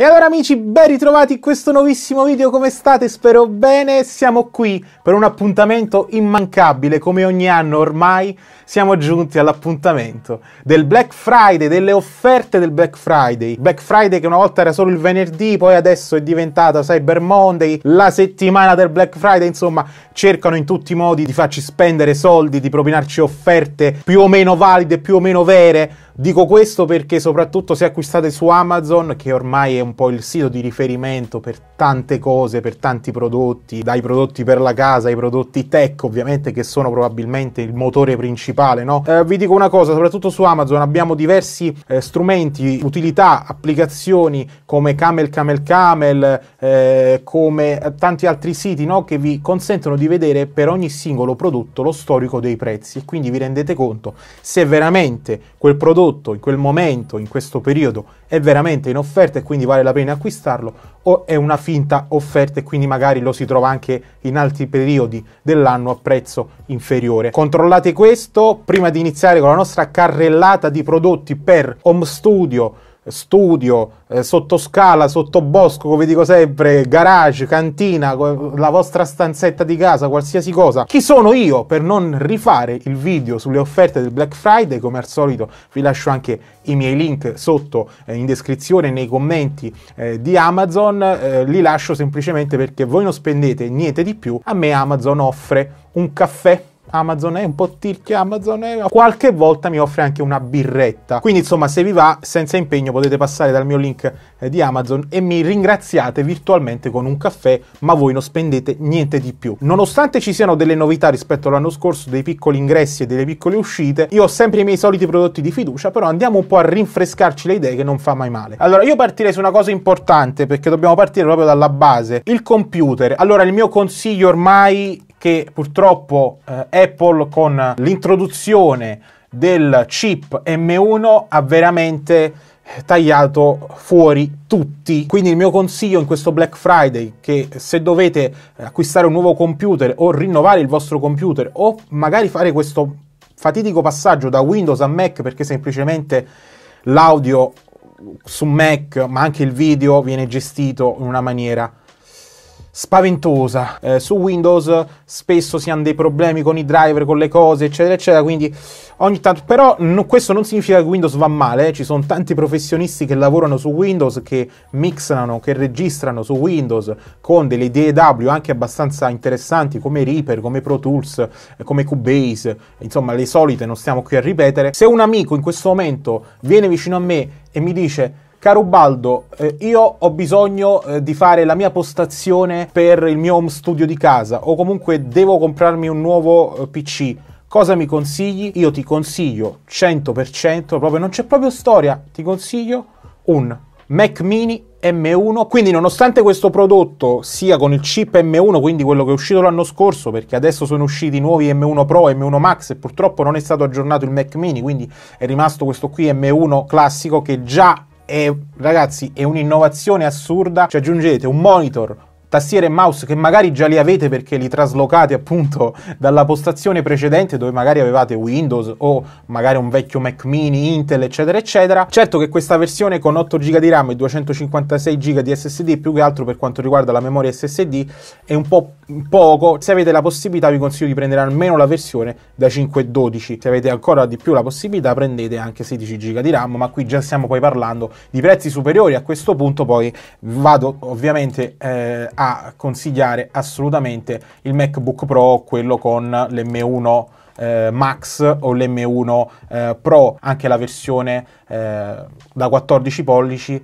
E allora amici, ben ritrovati in questo nuovissimo video, come state? Spero bene, siamo qui per un appuntamento immancabile, come ogni anno ormai siamo giunti all'appuntamento del Black Friday, delle offerte del Black Friday. Black Friday che una volta era solo il venerdì, poi adesso è diventata Cyber Monday, la settimana del Black Friday, insomma cercano in tutti i modi di farci spendere soldi, di propinarci offerte più o meno valide, più o meno vere. Dico questo perché soprattutto se acquistate su Amazon, che ormai è un un po' il sito di riferimento per tante cose, per tanti prodotti, dai prodotti per la casa ai prodotti tech ovviamente che sono probabilmente il motore principale. No? Eh, vi dico una cosa, soprattutto su Amazon abbiamo diversi eh, strumenti, utilità, applicazioni come Camel Camel Camel, eh, come tanti altri siti no? che vi consentono di vedere per ogni singolo prodotto lo storico dei prezzi e quindi vi rendete conto se veramente quel prodotto in quel momento, in questo periodo, è veramente in offerta e quindi vale vale la pena acquistarlo o è una finta offerta e quindi magari lo si trova anche in altri periodi dell'anno a prezzo inferiore. Controllate questo prima di iniziare con la nostra carrellata di prodotti per home studio studio, eh, sottoscala, sottobosco, come dico sempre, garage, cantina, la vostra stanzetta di casa, qualsiasi cosa. Chi sono io per non rifare il video sulle offerte del Black Friday? Come al solito vi lascio anche i miei link sotto eh, in descrizione, nei commenti eh, di Amazon, eh, li lascio semplicemente perché voi non spendete niente di più, a me Amazon offre un caffè Amazon è un po' tirchia, Amazon è... Eh, qualche volta mi offre anche una birretta. Quindi insomma se vi va, senza impegno potete passare dal mio link eh, di Amazon e mi ringraziate virtualmente con un caffè, ma voi non spendete niente di più. Nonostante ci siano delle novità rispetto all'anno scorso, dei piccoli ingressi e delle piccole uscite, io ho sempre i miei soliti prodotti di fiducia, però andiamo un po' a rinfrescarci le idee che non fa mai male. Allora io partirei su una cosa importante perché dobbiamo partire proprio dalla base, il computer. Allora il mio consiglio ormai che purtroppo eh, Apple con l'introduzione del chip M1 ha veramente eh, tagliato fuori tutti. Quindi il mio consiglio in questo Black Friday che se dovete eh, acquistare un nuovo computer o rinnovare il vostro computer o magari fare questo fatidico passaggio da Windows a Mac perché semplicemente l'audio su Mac ma anche il video viene gestito in una maniera spaventosa. Eh, su Windows spesso si hanno dei problemi con i driver, con le cose, eccetera, eccetera. Quindi ogni tanto. Però no, questo non significa che Windows va male. Eh. Ci sono tanti professionisti che lavorano su Windows, che mixano, che registrano su Windows con delle DAW anche abbastanza interessanti come Reaper, come Pro Tools, eh, come Cubase, insomma le solite, non stiamo qui a ripetere. Se un amico in questo momento viene vicino a me e mi dice Caro Baldo, eh, io ho bisogno eh, di fare la mia postazione per il mio home studio di casa o comunque devo comprarmi un nuovo eh, PC. Cosa mi consigli? Io ti consiglio 100%, proprio non c'è proprio storia, ti consiglio un Mac mini M1, quindi nonostante questo prodotto sia con il chip M1, quindi quello che è uscito l'anno scorso, perché adesso sono usciti i nuovi M1 Pro e M1 Max e purtroppo non è stato aggiornato il Mac mini, quindi è rimasto questo qui M1 classico che già è, ragazzi, è un'innovazione assurda. Ci aggiungete un monitor, tastiere e mouse che magari già li avete perché li traslocate appunto dalla postazione precedente dove magari avevate Windows o magari un vecchio Mac mini, Intel eccetera eccetera. Certo che questa versione con 8 GB di RAM e 256 GB di SSD più che altro per quanto riguarda la memoria SSD è un po' poco. Se avete la possibilità vi consiglio di prendere almeno la versione da 512. Se avete ancora di più la possibilità prendete anche 16 GB di RAM ma qui già stiamo poi parlando di prezzi superiori a questo punto poi vado ovviamente eh, a consigliare assolutamente il MacBook Pro, quello con l'M1 eh, Max o l'M1 eh, Pro, anche la versione eh, da 14 pollici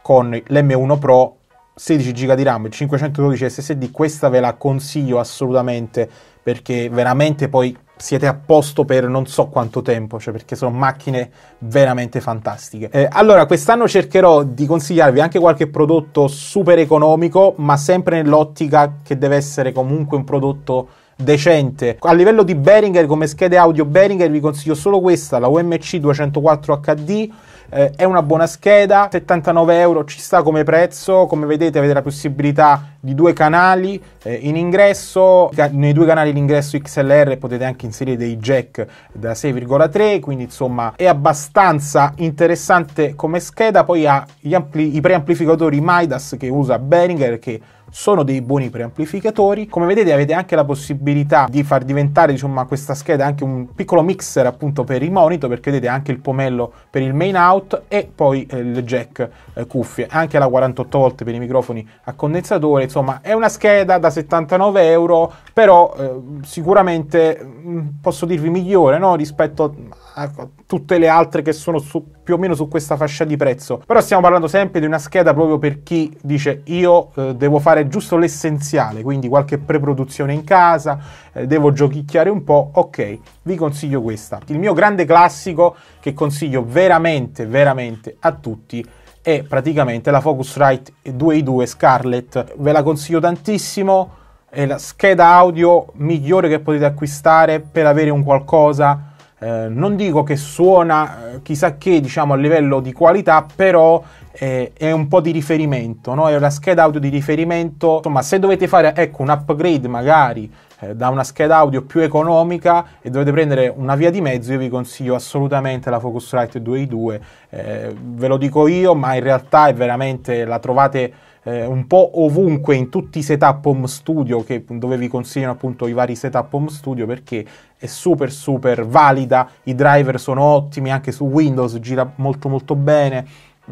con l'M1 Pro 16 GB di RAM, 512 SSD, questa ve la consiglio assolutamente perché veramente poi siete a posto per non so quanto tempo, cioè perché sono macchine veramente fantastiche. Eh, allora, quest'anno cercherò di consigliarvi anche qualche prodotto super economico, ma sempre nell'ottica che deve essere comunque un prodotto decente. A livello di Behringer, come schede audio Behringer, vi consiglio solo questa, la UMC 204 HD eh, è una buona scheda, 79 euro ci sta come prezzo, come vedete avete la possibilità di due canali eh, in ingresso, nei due canali l'ingresso XLR potete anche inserire dei jack da 6,3, quindi insomma è abbastanza interessante come scheda, poi ha gli ampli, i preamplificatori Midas che usa Behringer che sono dei buoni preamplificatori come vedete avete anche la possibilità di far diventare insomma questa scheda anche un piccolo mixer appunto per i monitor perché vedete anche il pomello per il main out e poi eh, il jack eh, cuffie anche la 48 volte per i microfoni a condensatore insomma è una scheda da 79 euro però eh, sicuramente mm, posso dirvi migliore no? rispetto a tutte le altre che sono su, più o meno su questa fascia di prezzo però stiamo parlando sempre di una scheda proprio per chi dice io eh, devo fare fare giusto l'essenziale, quindi qualche preproduzione in casa, eh, devo giochicchiare un po', ok, vi consiglio questa. Il mio grande classico che consiglio veramente, veramente a tutti è praticamente la Focusrite 2i2 Scarlett, ve la consiglio tantissimo, è la scheda audio migliore che potete acquistare per avere un qualcosa eh, non dico che suona eh, chissà che diciamo a livello di qualità, però eh, è un po' di riferimento, no? è una scheda audio di riferimento. Insomma, se dovete fare ecco, un upgrade magari eh, da una scheda audio più economica e dovete prendere una via di mezzo, io vi consiglio assolutamente la Focusrite 2i2. Eh, ve lo dico io, ma in realtà è veramente la trovate eh, un po' ovunque in tutti i setup home studio che, dove vi consigliano appunto i vari setup home studio perché è super super valida, i driver sono ottimi, anche su Windows gira molto molto bene,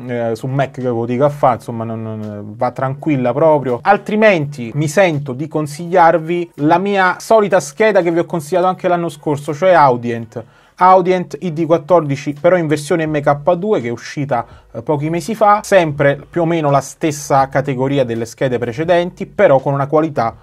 eh, su Mac che lo dico a fare, insomma non, non, va tranquilla proprio. Altrimenti mi sento di consigliarvi la mia solita scheda che vi ho consigliato anche l'anno scorso, cioè Audient Audient ID14 però in versione MK2 che è uscita eh, pochi mesi fa, sempre più o meno la stessa categoria delle schede precedenti, però con una qualità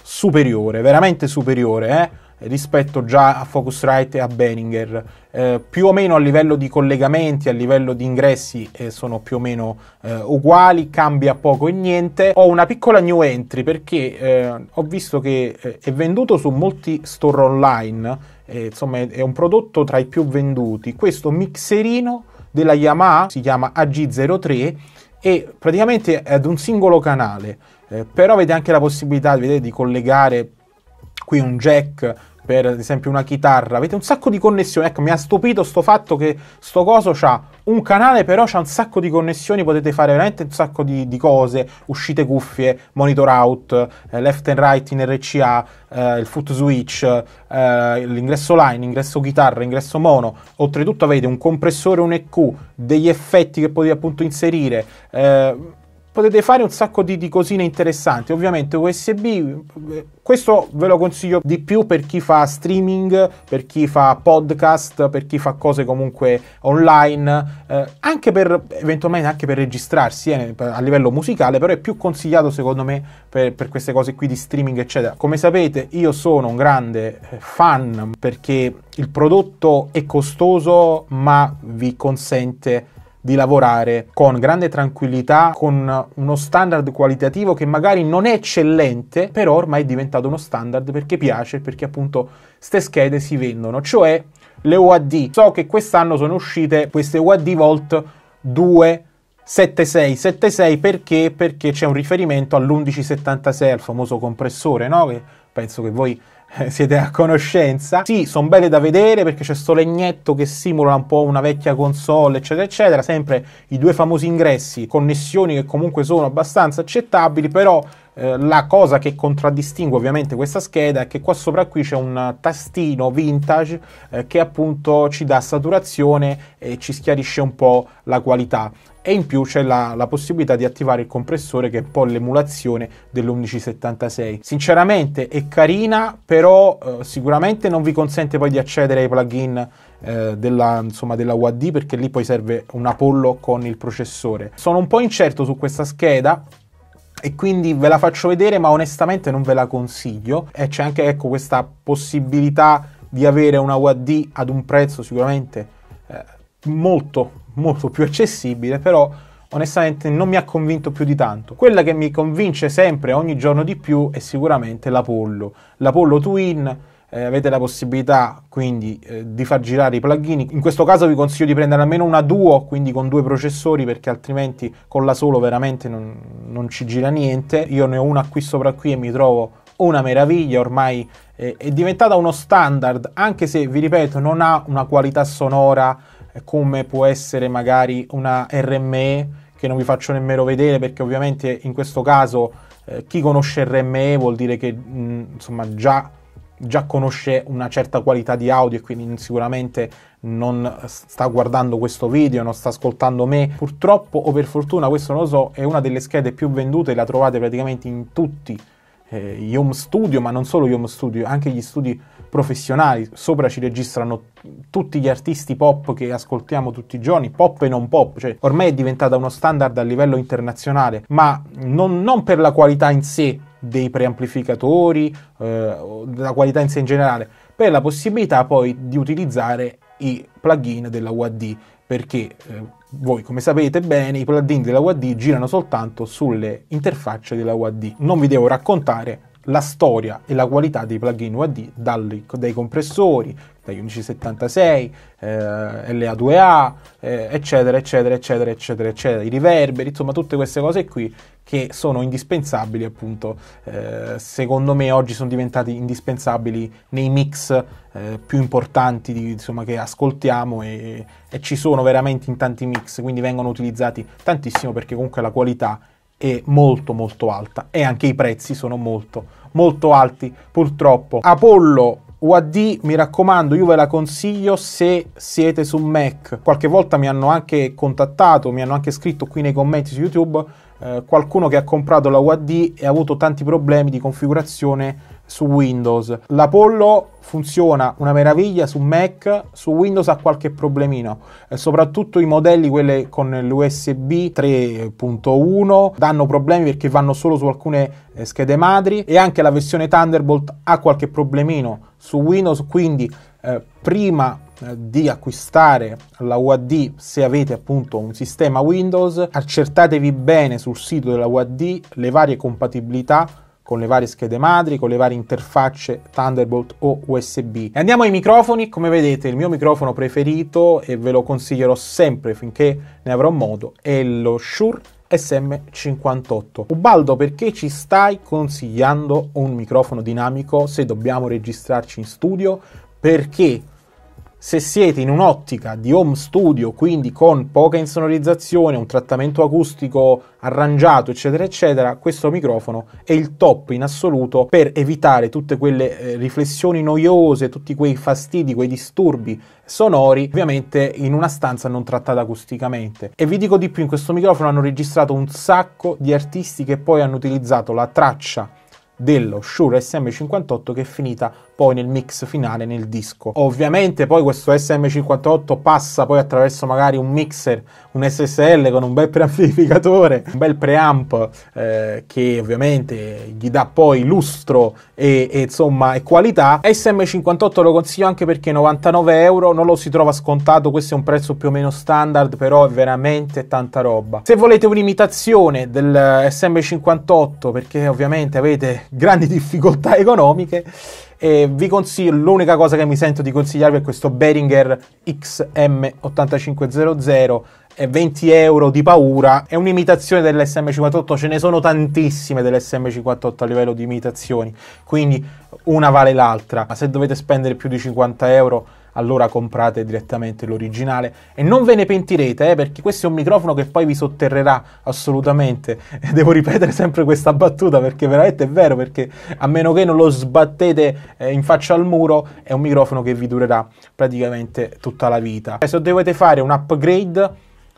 superiore, veramente superiore, eh, rispetto già a Focusrite e a Benninger. Eh, più o meno a livello di collegamenti, a livello di ingressi eh, sono più o meno eh, uguali, cambia poco e niente. Ho una piccola new entry perché eh, ho visto che eh, è venduto su molti store online eh, insomma è un prodotto tra i più venduti. Questo mixerino della Yamaha si chiama AG03 e praticamente è ad un singolo canale, eh, però avete anche la possibilità vedete, di collegare qui un jack per esempio una chitarra, avete un sacco di connessioni. Ecco, mi ha stupito sto fatto che sto coso c'ha un canale, però c'ha un sacco di connessioni, potete fare veramente un sacco di, di cose, uscite cuffie, monitor out, eh, left and right in RCA, eh, il foot switch, eh, l'ingresso line, ingresso chitarra, ingresso mono. Oltretutto avete un compressore, un EQ, degli effetti che potete appunto inserire eh, potete fare un sacco di, di cosine interessanti. Ovviamente USB, eh, questo ve lo consiglio di più per chi fa streaming, per chi fa podcast, per chi fa cose comunque online, eh, anche per eventualmente anche per registrarsi eh, a livello musicale, però è più consigliato secondo me per, per queste cose qui di streaming, eccetera. Come sapete io sono un grande eh, fan perché il prodotto è costoso ma vi consente di lavorare con grande tranquillità, con uno standard qualitativo che magari non è eccellente, però ormai è diventato uno standard perché piace, perché appunto queste schede si vendono, cioè le UAD. So che quest'anno sono uscite queste UAD Volt 2 7676 perché? Perché c'è un riferimento all'1176, al famoso compressore, no? Che penso che voi siete a conoscenza. Sì, sono belle da vedere perché c'è sto legnetto che simula un po' una vecchia console, eccetera, eccetera. Sempre i due famosi ingressi, connessioni che comunque sono abbastanza accettabili, però eh, la cosa che contraddistingue ovviamente questa scheda è che qua sopra qui c'è un tastino vintage eh, che appunto ci dà saturazione e ci schiarisce un po' la qualità e in più c'è la, la, possibilità di attivare il compressore che è un po' l'emulazione dell'1176. Sinceramente è carina, però eh, sicuramente non vi consente poi di accedere ai plugin eh, della, insomma, della UAD perché lì poi serve un Apollo con il processore. Sono un po' incerto su questa scheda, e quindi ve la faccio vedere ma onestamente non ve la consiglio e c'è anche ecco, questa possibilità di avere una UAD ad un prezzo sicuramente eh, molto molto più accessibile, però onestamente non mi ha convinto più di tanto. Quella che mi convince sempre, ogni giorno di più, è sicuramente l'Apollo. L'Apollo Twin, eh, avete la possibilità quindi eh, di far girare i plugin. In questo caso vi consiglio di prendere almeno una duo, quindi con due processori, perché altrimenti con la solo veramente non, non ci gira niente. Io ne ho una qui sopra qui e mi trovo una meraviglia, ormai eh, è diventata uno standard, anche se, vi ripeto, non ha una qualità sonora come può essere magari una RME che non vi faccio nemmeno vedere perché ovviamente in questo caso eh, chi conosce RME vuol dire che mh, mm, insomma già, già conosce una certa qualità di audio e quindi sicuramente non sta guardando questo video, non sta ascoltando me. Purtroppo o per fortuna, questo non lo so, è una delle schede più vendute, la trovate praticamente in tutti eh, gli home studio, ma non solo gli home studio, anche gli studi professionali, sopra ci registrano tutti gli artisti pop che ascoltiamo tutti i giorni, pop e non pop, cioè ormai è diventata uno standard a livello internazionale, ma non, non per la qualità in sé dei preamplificatori, eh, la qualità in sé in generale, per la possibilità poi di utilizzare i plugin della UAD, perché eh, voi come sapete bene i plugin della UAD girano soltanto sulle interfacce della UAD. Non vi devo raccontare la storia e la qualità dei plugin UAD dal, dai compressori, dagli 1176, eh, LA2A, eh, eccetera, eccetera, eccetera, eccetera, eccetera, i riverberi, insomma tutte queste cose qui che sono indispensabili appunto, eh, secondo me oggi sono diventati indispensabili nei mix eh, più importanti di, insomma, che ascoltiamo e, e ci sono veramente in tanti mix, quindi vengono utilizzati tantissimo perché comunque la qualità è è molto molto alta e anche i prezzi sono molto molto alti purtroppo. Apollo UAD mi raccomando io ve la consiglio se siete su Mac. Qualche volta mi hanno anche contattato, mi hanno anche scritto qui nei commenti su YouTube eh, qualcuno che ha comprato la UAD e ha avuto tanti problemi di configurazione su Windows. L'Apollo funziona una meraviglia su Mac, su Windows ha qualche problemino, eh, soprattutto i modelli quelli con l'USB 3.1 danno problemi perché vanno solo su alcune eh, schede madri e anche la versione Thunderbolt ha qualche problemino su Windows, quindi eh, prima eh, di acquistare la UAD se avete appunto un sistema Windows, accertatevi bene sul sito della UAD le varie compatibilità con le varie schede madri, con le varie interfacce Thunderbolt o USB. E andiamo ai microfoni, come vedete il mio microfono preferito e ve lo consiglierò sempre finché ne avrò modo è lo Shure SM58. Ubaldo, perché ci stai consigliando un microfono dinamico se dobbiamo registrarci in studio? Perché se siete in un'ottica di home studio, quindi con poca insonorizzazione, un trattamento acustico arrangiato, eccetera, eccetera, questo microfono è il top in assoluto per evitare tutte quelle eh, riflessioni noiose, tutti quei fastidi, quei disturbi sonori, ovviamente in una stanza non trattata acusticamente. E vi dico di più, in questo microfono hanno registrato un sacco di artisti che poi hanno utilizzato la traccia dello Shure SM58 che è finita poi nel mix finale nel disco. Ovviamente poi questo SM58 passa poi attraverso magari un mixer, un SSL con un bel preamplificatore, un bel preamp eh, che ovviamente gli dà poi lustro e, e, insomma e qualità. SM58 lo consiglio anche perché 99 euro, non lo si trova scontato, questo è un prezzo più o meno standard, però è veramente tanta roba. Se volete un'imitazione del SM58 perché ovviamente avete grandi difficoltà economiche, e vi consiglio, l'unica cosa che mi sento di consigliarvi è questo Behringer XM8500 20 euro di paura è un'imitazione dell'SM58 ce ne sono tantissime dell'SM58 a livello di imitazioni quindi una vale l'altra se dovete spendere più di 50 euro allora comprate direttamente l'originale e non ve ne pentirete eh, perché questo è un microfono che poi vi sotterrerà assolutamente. E devo ripetere sempre questa battuta perché veramente è vero perché a meno che non lo sbattete eh, in faccia al muro è un microfono che vi durerà praticamente tutta la vita. Eh, se dovete fare un upgrade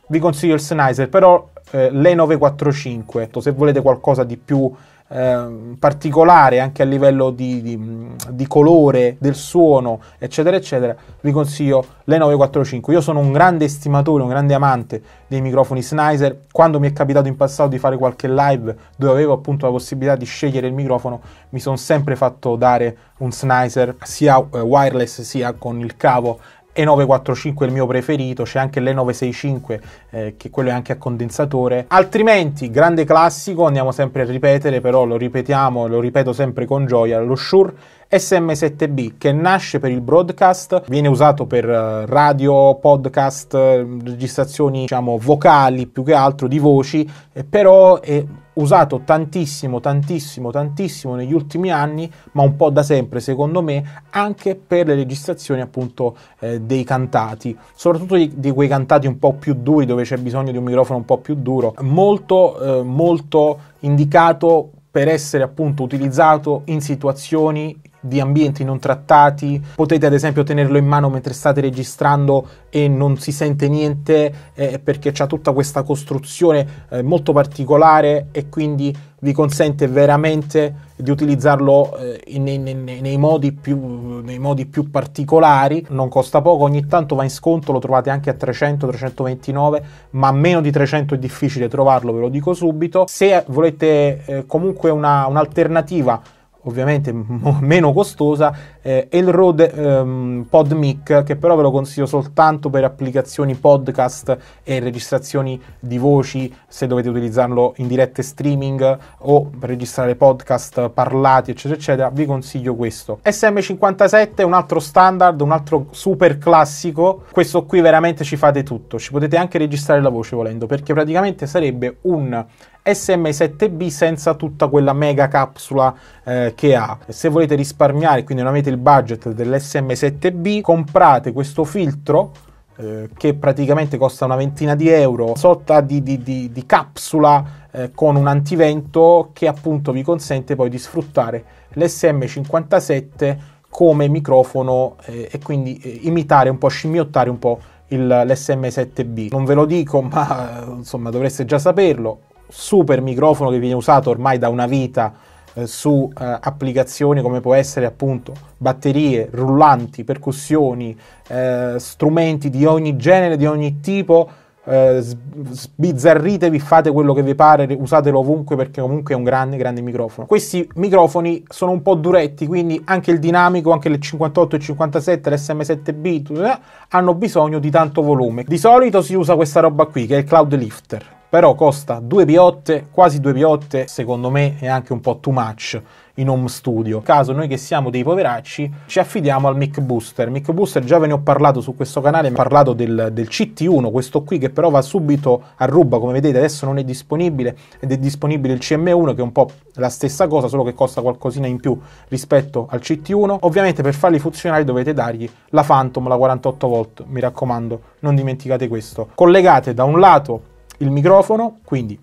vi consiglio il Sennheiser però eh, l'E945 ecco, se volete qualcosa di più Ehm, particolare anche a livello di, di, di, colore, del suono, eccetera, eccetera, vi consiglio le 945. Io sono un grande estimatore, un grande amante dei microfoni Sennheiser. Quando mi è capitato in passato di fare qualche live dove avevo appunto la possibilità di scegliere il microfono, mi sono sempre fatto dare un Sennheiser sia eh, wireless sia con il cavo e945 è il mio preferito, c'è anche l'E965 eh, che quello è anche a condensatore. Altrimenti, grande classico, andiamo sempre a ripetere, però lo ripetiamo, lo ripeto sempre con gioia, lo Shure SM7B che nasce per il broadcast, viene usato per eh, radio, podcast, ehm, registrazioni diciamo vocali più che altro di voci, però è usato tantissimo, tantissimo, tantissimo negli ultimi anni, ma un po' da sempre secondo me, anche per le registrazioni appunto eh, dei cantati, soprattutto di, di, quei cantati un po' più duri dove c'è bisogno di un microfono un po' più duro, molto, eh, molto indicato per essere appunto utilizzato in situazioni di ambienti non trattati, potete ad esempio tenerlo in mano mentre state registrando e non si sente niente eh, perché c'è tutta questa costruzione eh, molto particolare e quindi vi consente veramente di utilizzarlo eh, nei, nei, nei, modi più, nei, modi più, particolari. Non costa poco, ogni tanto va in sconto, lo trovate anche a 300-329, ma meno di 300 è difficile trovarlo, ve lo dico subito. Se volete eh, comunque una, un'alternativa ovviamente meno costosa, eh, Rode ehm, PodMic, che però ve lo consiglio soltanto per applicazioni podcast e registrazioni di voci, se dovete utilizzarlo in dirette streaming o per registrare podcast parlati, eccetera, eccetera, vi consiglio questo. SM57 un altro standard, un altro super classico, questo qui veramente ci fate tutto, ci potete anche registrare la voce volendo, perché praticamente sarebbe un SM7B senza tutta quella mega capsula eh, che ha. Se volete risparmiare, quindi non avete il budget dell'SM7B, comprate questo filtro eh, che praticamente costa una ventina di euro, sorta di, di, di, di capsula eh, con un antivento che appunto vi consente poi di sfruttare l'SM57 come microfono eh, e quindi eh, imitare un po', scimmiottare un po' l'SM7B. Non ve lo dico, ma eh, insomma dovreste già saperlo, super microfono che viene usato ormai da una vita eh, su eh, applicazioni come può essere appunto batterie, rullanti, percussioni, eh, strumenti di ogni genere, di ogni tipo. Eh, sbizzarritevi, fate quello che vi pare, usatelo ovunque perché comunque è un grande, grande microfono. Questi microfoni sono un po' duretti, quindi anche il dinamico, anche le 58 e 57, l'SM7B eh, hanno bisogno di tanto volume. Di solito si usa questa roba qui che è il Cloud Lifter però costa due piotte, quasi due piotte, secondo me è anche un po' too much in home studio. Caso noi che siamo dei poveracci ci affidiamo al mic booster. Mic booster già ve ne ho parlato su questo canale, ho parlato del, del CT1, questo qui che però va subito a ruba, come vedete adesso non è disponibile ed è disponibile il CM1 che è un po' la stessa cosa, solo che costa qualcosina in più rispetto al CT1. Ovviamente per farli funzionare dovete dargli la Phantom, la 48V, mi raccomando, non dimenticate questo. Collegate da un lato il microfono, quindi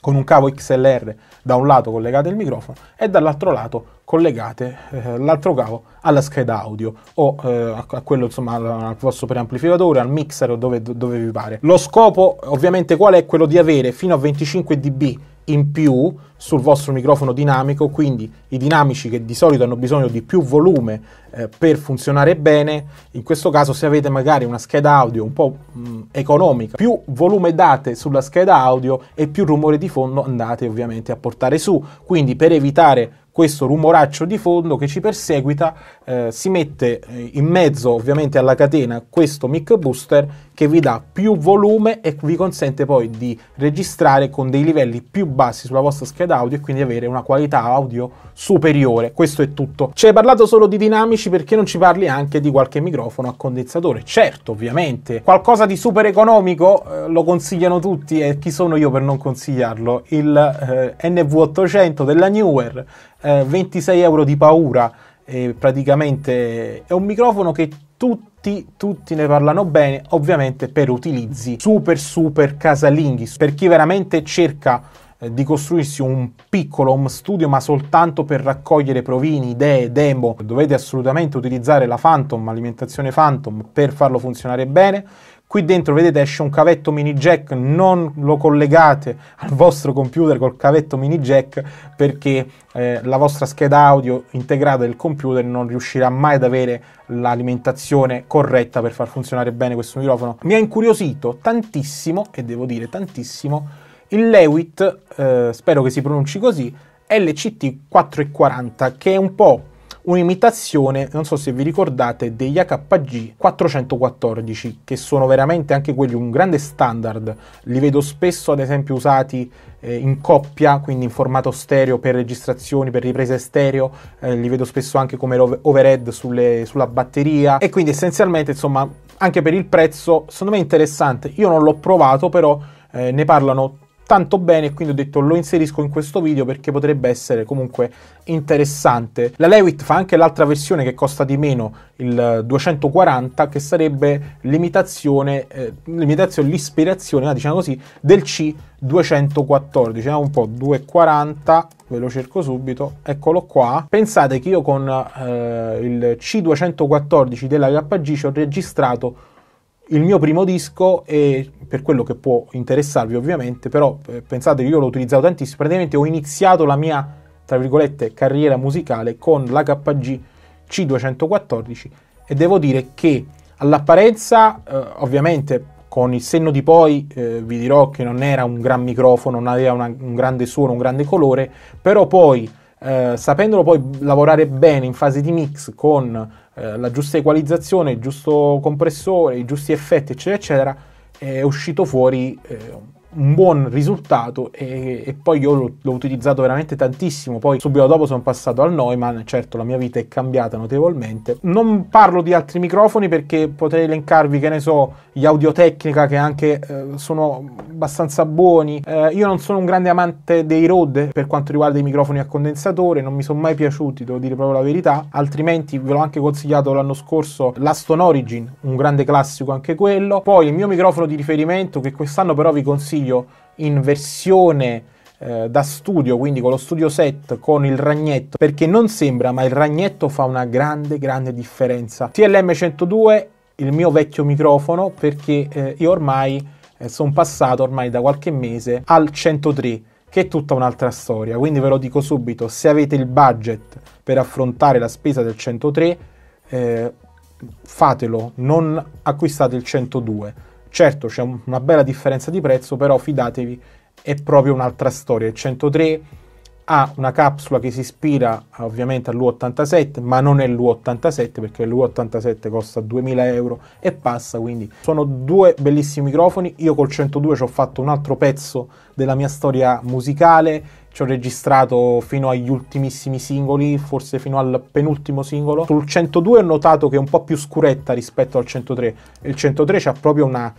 con un cavo XLR da un lato collegate il microfono e dall'altro lato collegate eh, l'altro cavo alla scheda audio o eh, a quello insomma al vostro preamplificatore, al mixer o dove, dove, vi pare. Lo scopo ovviamente qual è? Quello di avere fino a 25 dB in più sul vostro microfono dinamico, quindi i dinamici che di solito hanno bisogno di più volume eh, per funzionare bene, in questo caso se avete magari una scheda audio un po' mh, mm, economica, più volume date sulla scheda audio e più rumore di fondo andate ovviamente a portare su, quindi per evitare questo rumoraccio di fondo che ci perseguita, eh, si mette eh, in mezzo ovviamente alla catena questo mic booster che vi dà più volume e vi consente poi di registrare con dei livelli più bassi sulla vostra scheda anche d'audio e quindi avere una qualità audio superiore. Questo è tutto. Ci hai parlato solo di dinamici perché non ci parli anche di qualche microfono a condensatore? Certo, ovviamente. Qualcosa di super economico eh, lo consigliano tutti e chi sono io per non consigliarlo? Il eh, NV800 della Newer, eh, 26 euro di paura. praticamente è un microfono che tutti tutti, ne parlano bene, ovviamente per utilizzi super super casalinghi, per chi veramente cerca eh, di costruirsi un piccolo home studio ma soltanto per raccogliere provini, idee, demo, dovete assolutamente utilizzare la Phantom, alimentazione Phantom per farlo funzionare bene. Qui dentro vedete esce un cavetto mini jack, non lo collegate al vostro computer col cavetto mini jack perché eh, la vostra scheda audio integrata del computer non riuscirà mai ad avere l'alimentazione corretta per far funzionare bene questo microfono. Mi ha incuriosito tantissimo e devo dire tantissimo il Lewit, eh, spero che si pronunci così, LCT 440, che è un po' un'imitazione, non so se vi ricordate, degli HG 414, che sono veramente anche quelli un grande standard. Li vedo spesso, ad esempio, usati eh, in coppia, quindi in formato stereo per registrazioni, per riprese stereo, eh, li vedo spesso anche come overhead sulle, sulla batteria. E quindi essenzialmente, insomma, anche per il prezzo, secondo me è interessante. Io non l'ho provato, però eh, ne parlano tutti tanto bene e quindi ho detto lo inserisco in questo video perché potrebbe essere comunque interessante. La Lewitt fa anche l'altra versione che costa di meno, il 240, che sarebbe l'imitazione, eh, l'imitazione l'ispirazione, diciamo così, del C214, vediamo eh, un po', 240, ve lo cerco subito, eccolo qua. Pensate che io con eh, il C214 della KG ci ho registrato il mio primo disco e per quello che può interessarvi ovviamente, però eh, pensate che io l'ho utilizzato tantissimo, praticamente ho iniziato la mia, tra virgolette, carriera musicale con la KG C214 e devo dire che all'apparenza, eh, ovviamente con il senno di poi eh, vi dirò che non era un gran microfono, non aveva una, un grande suono, un grande colore, però poi eh, sapendolo poi lavorare bene in fase di mix con eh, la giusta equalizzazione, il giusto compressore, i giusti effetti, eccetera, eccetera, è uscito fuori eh, un buon risultato e, e poi io l'ho, l'ho, utilizzato veramente tantissimo. Poi subito dopo sono passato al Neumann, certo la mia vita è cambiata notevolmente. Non parlo di altri microfoni perché potrei elencarvi, che ne so, gli Audiotecnica che anche eh, sono abbastanza buoni. Eh, io non sono un grande amante dei Rode per quanto riguarda i microfoni a condensatore, non mi sono mai piaciuti, devo dire proprio la verità, altrimenti ve l'ho anche consigliato l'anno scorso l'Aston Origin, un grande classico anche quello. Poi il mio microfono di riferimento che quest'anno però vi consiglio in versione eh, da studio, quindi con lo studio set, con il ragnetto, perché non sembra, ma il ragnetto fa una grande, grande differenza. TLM 102 il mio vecchio microfono perché eh, io ormai eh, sono passato ormai da qualche mese al 103 che è tutta un'altra storia quindi ve lo dico subito se avete il budget per affrontare la spesa del 103 eh, fatelo non acquistate il 102 certo c'è una bella differenza di prezzo però fidatevi è proprio un'altra storia il 103 ha una capsula che si ispira ovviamente all'U87, ma non è l'U87 perché l'U87 costa 2000 euro e passa, quindi sono due bellissimi microfoni. Io col 102 ci ho fatto un altro pezzo della mia storia musicale, ci ho registrato fino agli ultimissimi singoli, forse fino al penultimo singolo. Sul 102 ho notato che è un po' più scuretta rispetto al 103. Il 103 ha proprio una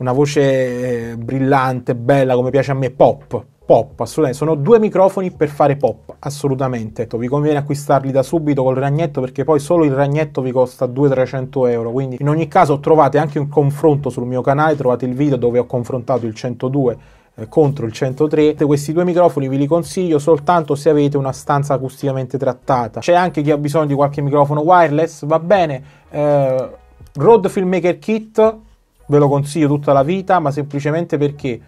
una voce eh, brillante, bella, come piace a me, pop, pop, assolutamente. Sono due microfoni per fare pop, assolutamente. Ecco, vi conviene acquistarli da subito col ragnetto perché poi solo il ragnetto vi costa 200-300 euro. Quindi in ogni caso trovate anche un confronto sul mio canale, trovate il video dove ho confrontato il 102 eh, contro il 103 questi due microfoni vi li consiglio soltanto se avete una stanza acusticamente trattata c'è anche chi ha bisogno di qualche microfono wireless va bene eh, Rode Filmmaker Kit ve lo consiglio tutta la vita ma semplicemente perché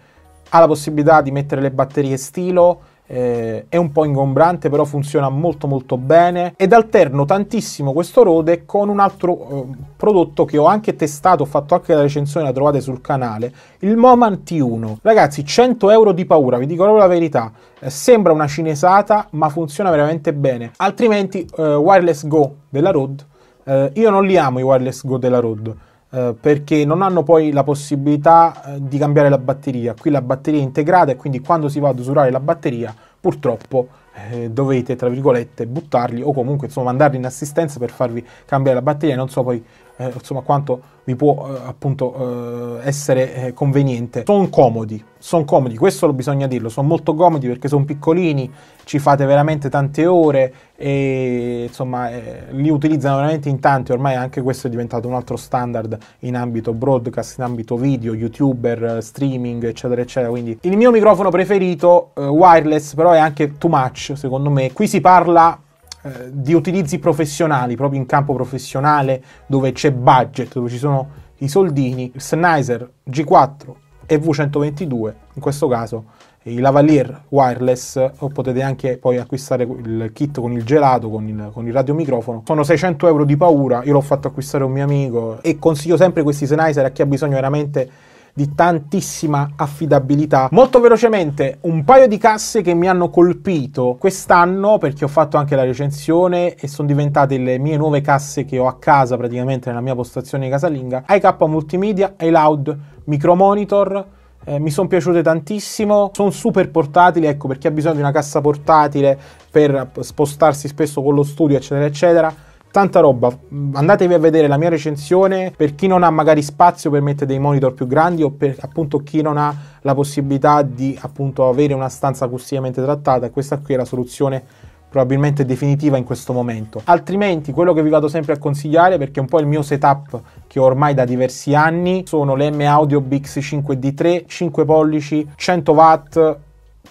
ha la possibilità di mettere le batterie stilo, eh, è un po' ingombrante però funziona molto molto bene ed alterno tantissimo questo Rode con un altro eh, prodotto che ho anche testato, ho fatto anche la recensione, la trovate sul canale, il Moman T1. Ragazzi 100 euro di paura, vi dico proprio la verità, eh, sembra una cinesata ma funziona veramente bene, altrimenti eh, wireless go della Rode, eh, io non li amo i wireless go della Rode, eh, perché non hanno poi la possibilità eh, di cambiare la batteria. Qui la batteria è integrata e quindi quando si va ad usurare la batteria purtroppo eh, dovete tra virgolette buttarli o comunque insomma mandarli in assistenza per farvi cambiare la batteria non so poi eh, insomma quanto vi può eh, appunto eh, essere eh, conveniente. Sono comodi, sono comodi, questo lo bisogna dirlo, sono molto comodi perché sono piccolini, ci fate veramente tante ore e insomma eh, li utilizzano veramente in tanti, ormai anche questo è diventato un altro standard in ambito broadcast, in ambito video, youtuber, streaming eccetera eccetera, quindi il mio microfono preferito eh, wireless però è anche too much secondo me, qui si parla di utilizzi professionali, proprio in campo professionale, dove c'è budget, dove ci sono i soldini, Sennheiser G4 e V122, in questo caso i lavalier wireless o potete anche poi acquistare il kit con il gelato, con il, con il radiomicrofono. Sono 600 euro di paura, io l'ho fatto acquistare a un mio amico e consiglio sempre questi Sennheiser a chi ha bisogno veramente di tantissima affidabilità. Molto velocemente, un paio di casse che mi hanno colpito quest'anno perché ho fatto anche la recensione e sono diventate le mie nuove casse che ho a casa praticamente nella mia postazione casalinga. IK Multimedia, iLoud, Micromonitor, eh, mi sono piaciute tantissimo, sono super portatili, ecco perché ha bisogno di una cassa portatile per spostarsi spesso con lo studio eccetera eccetera tanta roba. Andatevi a vedere la mia recensione per chi non ha magari spazio per mettere dei monitor più grandi o per appunto chi non ha la possibilità di appunto avere una stanza acusticamente trattata. Questa qui è la soluzione probabilmente definitiva in questo momento. Altrimenti quello che vi vado sempre a consigliare, perché è un po' il mio setup che ho ormai da diversi anni, sono le M Audio Bix 5D3, 5 pollici, 100 watt,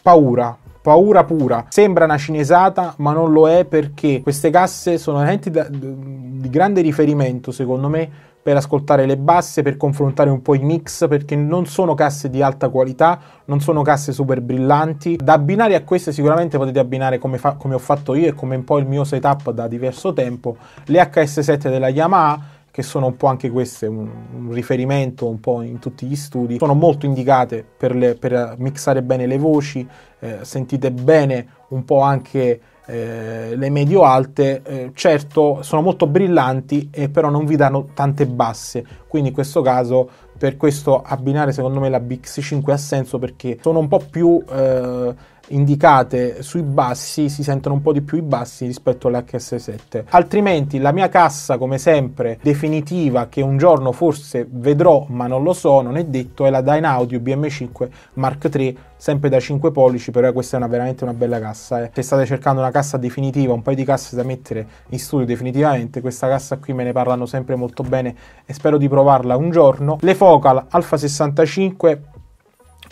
paura, Paura pura. Sembra una cinesata, ma non lo è perché queste casse sono enti di grande riferimento, secondo me, per ascoltare le basse, per confrontare un po' i mix, perché non sono casse di alta qualità, non sono casse super brillanti. Da abbinare a queste sicuramente potete abbinare, come, fa, come ho fatto io e come un po' il mio setup da diverso tempo, le HS7 della Yamaha, che sono un po' anche queste un, un, riferimento un po' in tutti gli studi, sono molto indicate per, le, per mixare bene le voci, eh, sentite bene un po' anche eh, le medio alte, eh, certo sono molto brillanti e però non vi danno tante basse, quindi in questo caso per questo abbinare secondo me la bx 5 ha senso perché sono un po' più eh, indicate sui bassi si sentono un po' di più i bassi rispetto all'HS7 altrimenti la mia cassa come sempre definitiva che un giorno forse vedrò ma non lo so non è detto è la Dynaaudio BM5 Mark III sempre da 5 pollici, però questa è una, veramente una bella cassa. Eh. Se state cercando una cassa definitiva, un paio di casse da mettere in studio definitivamente, questa cassa qui me ne parlano sempre molto bene e spero di provarla un giorno. Le Focal Alfa 65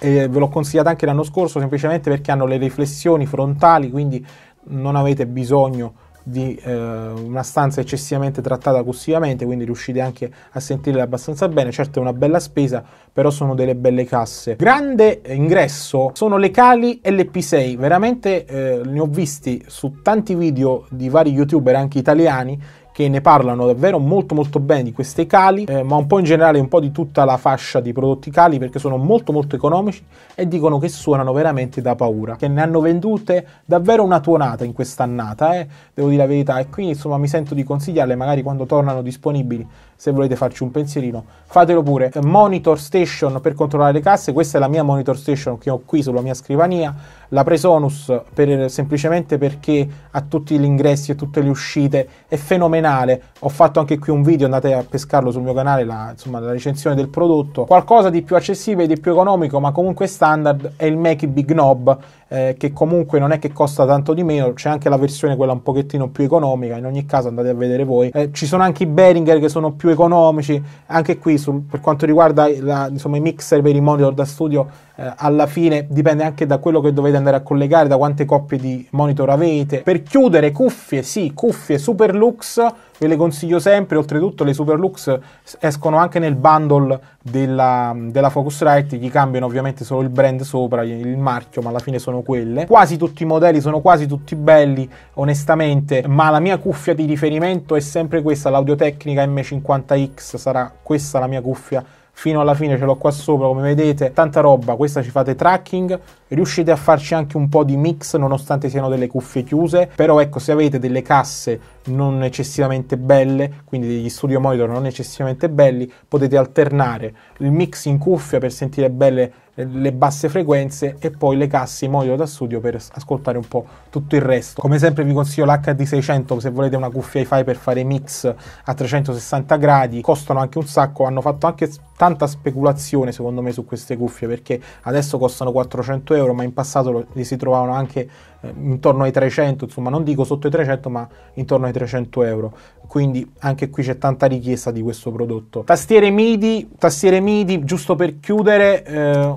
eh, ve l'ho consigliata anche l'anno scorso semplicemente perché hanno le riflessioni frontali, quindi non avete bisogno di eh, una stanza eccessivamente trattata cursivamente, quindi riuscite anche a sentirle abbastanza bene. Certo è una bella spesa, però sono delle belle casse. Grande ingresso sono le cali LP6, veramente eh, ne ho visti su tanti video di vari youtuber anche italiani che ne parlano davvero molto molto bene di queste cali, eh, ma un po' in generale un po' di tutta la fascia di prodotti cali perché sono molto molto economici e dicono che suonano veramente da paura, che ne hanno vendute davvero una tuonata in quest'annata, eh, devo dire la verità, e quindi insomma mi sento di consigliarle magari quando tornano disponibili se volete farci un pensierino, fatelo pure. Monitor station per controllare le casse, questa è la mia monitor station che ho qui sulla mia scrivania la Presonus per, semplicemente perché ha tutti gli ingressi e tutte le uscite, è fenomenale, ho fatto anche qui un video, andate a pescarlo sul mio canale, la, insomma, la recensione del prodotto, qualcosa di più accessibile, di più economico, ma comunque standard, è il Mackie Big Knob, eh, che comunque non è che costa tanto di meno, c'è anche la versione quella un pochettino più economica, in ogni caso andate a vedere voi. Eh, ci sono anche i Behringer che sono più economici, anche qui sul, per quanto riguarda la, insomma, i mixer per i monitor da studio, eh, alla fine dipende anche da quello che dovete andare a collegare, da quante coppie di monitor avete. Per chiudere, cuffie, sì, cuffie Superlux, ve le consiglio sempre, oltretutto le Superlux escono anche nel bundle della, della Focusrite, gli cambiano ovviamente solo il brand sopra, il marchio, ma alla fine sono quelle. Quasi tutti i modelli sono quasi tutti belli, onestamente, ma la mia cuffia di riferimento è sempre questa, l'audio tecnica M50X, sarà questa la mia cuffia fino alla fine ce l'ho qua sopra come vedete tanta roba questa ci fate tracking riuscite a farci anche un po' di mix nonostante siano delle cuffie chiuse però ecco se avete delle casse non eccessivamente belle quindi degli studio monitor non eccessivamente belli potete alternare il mix in cuffia per sentire belle eh, le basse frequenze e poi le casse in modo da studio per ascoltare un po' tutto il resto. Come sempre vi consiglio l'HD600 se volete una cuffia hi-fi per fare mix a 360 gradi, costano anche un sacco, hanno fatto anche tanta speculazione secondo me su queste cuffie perché adesso costano 400 euro ma in passato li si trovavano anche eh, intorno ai 300, insomma non dico sotto i 300 ma intorno ai 300 euro, quindi anche qui c'è tanta richiesta di questo prodotto. Tastiere MIDI, tastiere MIDI Uniti, giusto per chiudere, eh,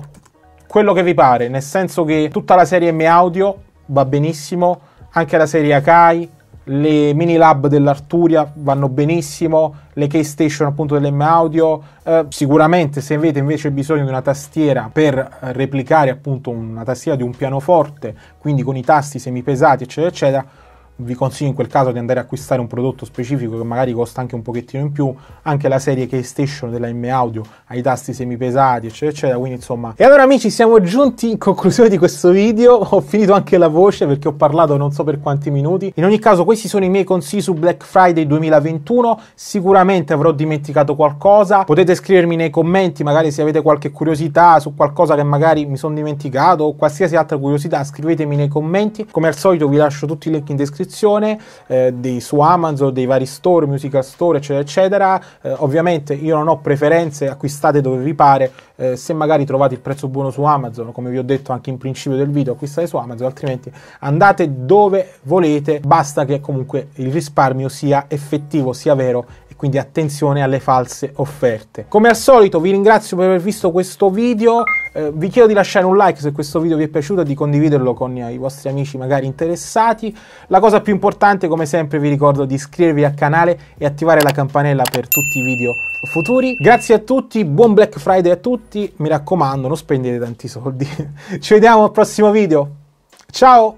quello che vi pare, nel senso che tutta la serie M Audio va benissimo, anche la serie Akai, le mini lab dell'Arturia vanno benissimo, le case station appunto dell'M Audio, eh, sicuramente se avete invece bisogno di una tastiera per replicare appunto una tastiera di un pianoforte, quindi con i tasti semipesati eccetera eccetera, vi consiglio in quel caso di andare a acquistare un prodotto specifico che magari costa anche un pochettino in più, anche la serie K-Station della M Audio ha i tasti semipesati, eccetera, eccetera, quindi insomma. E allora amici, siamo giunti in conclusione di questo video, ho finito anche la voce perché ho parlato non so per quanti minuti. In ogni caso questi sono i miei consigli su Black Friday 2021, sicuramente avrò dimenticato qualcosa, potete scrivermi nei commenti magari se avete qualche curiosità su qualcosa che magari mi sono dimenticato o qualsiasi altra curiosità, scrivetemi nei commenti. Come al solito vi lascio tutti i link in descrizione descrizione eh, di, su Amazon, dei vari store, musical store, eccetera, eccetera. Eh, ovviamente io non ho preferenze, acquistate dove vi pare. Eh, se magari trovate il prezzo buono su Amazon, come vi ho detto anche in principio del video, acquistate su Amazon, altrimenti andate dove volete, basta che comunque il risparmio sia effettivo, sia vero e quindi attenzione alle false offerte. Come al solito vi ringrazio per aver visto questo video, eh, vi chiedo di lasciare un like se questo video vi è piaciuto e di condividerlo con i vostri amici magari interessati. La cosa più importante come sempre vi ricordo di iscrivervi al canale e attivare la campanella per tutti i video futuri. Grazie a tutti, buon Black Friday a tutti, mi raccomando non spendete tanti soldi. Ci vediamo al prossimo video, ciao!